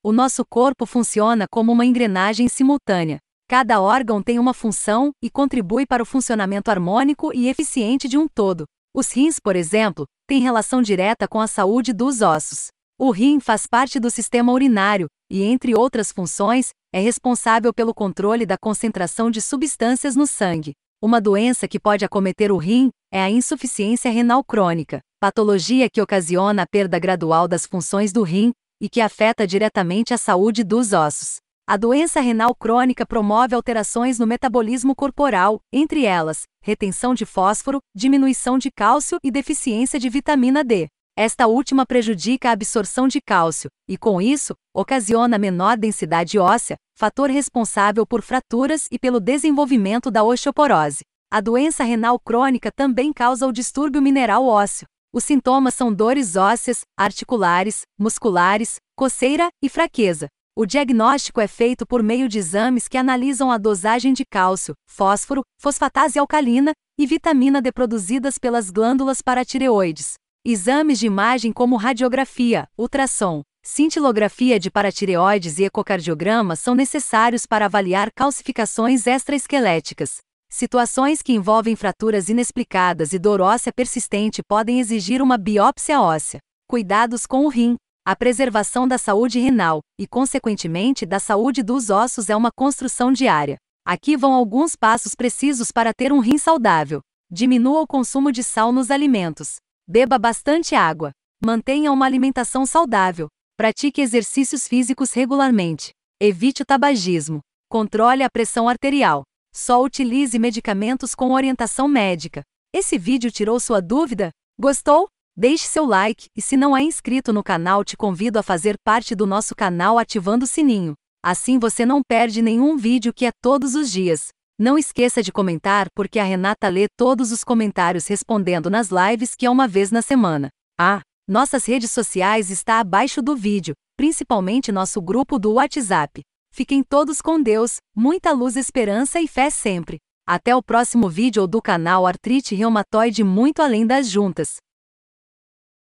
O nosso corpo funciona como uma engrenagem simultânea. Cada órgão tem uma função e contribui para o funcionamento harmônico e eficiente de um todo. Os rins, por exemplo, têm relação direta com a saúde dos ossos. O rim faz parte do sistema urinário e, entre outras funções, é responsável pelo controle da concentração de substâncias no sangue. Uma doença que pode acometer o rim é a insuficiência renal crônica, patologia que ocasiona a perda gradual das funções do rim, e que afeta diretamente a saúde dos ossos. A doença renal crônica promove alterações no metabolismo corporal, entre elas, retenção de fósforo, diminuição de cálcio e deficiência de vitamina D. Esta última prejudica a absorção de cálcio e, com isso, ocasiona menor densidade óssea, fator responsável por fraturas e pelo desenvolvimento da osteoporose. A doença renal crônica também causa o distúrbio mineral ósseo, os sintomas são dores ósseas, articulares, musculares, coceira e fraqueza. O diagnóstico é feito por meio de exames que analisam a dosagem de cálcio, fósforo, fosfatase alcalina e vitamina D produzidas pelas glândulas paratireoides. Exames de imagem como radiografia, ultrassom, cintilografia de paratireoides e ecocardiograma são necessários para avaliar calcificações extraesqueléticas. Situações que envolvem fraturas inexplicadas e dor óssea persistente podem exigir uma biópsia óssea. Cuidados com o rim. A preservação da saúde renal e, consequentemente, da saúde dos ossos é uma construção diária. Aqui vão alguns passos precisos para ter um rim saudável. Diminua o consumo de sal nos alimentos. Beba bastante água. Mantenha uma alimentação saudável. Pratique exercícios físicos regularmente. Evite o tabagismo. Controle a pressão arterial. Só utilize medicamentos com orientação médica. Esse vídeo tirou sua dúvida? Gostou? Deixe seu like e se não é inscrito no canal, te convido a fazer parte do nosso canal ativando o sininho. Assim você não perde nenhum vídeo que é todos os dias. Não esqueça de comentar porque a Renata lê todos os comentários respondendo nas lives que é uma vez na semana. Ah, nossas redes sociais está abaixo do vídeo, principalmente nosso grupo do WhatsApp. Fiquem todos com Deus, muita luz, esperança e fé sempre. Até o próximo vídeo do canal Artrite Reumatoide Muito Além das Juntas.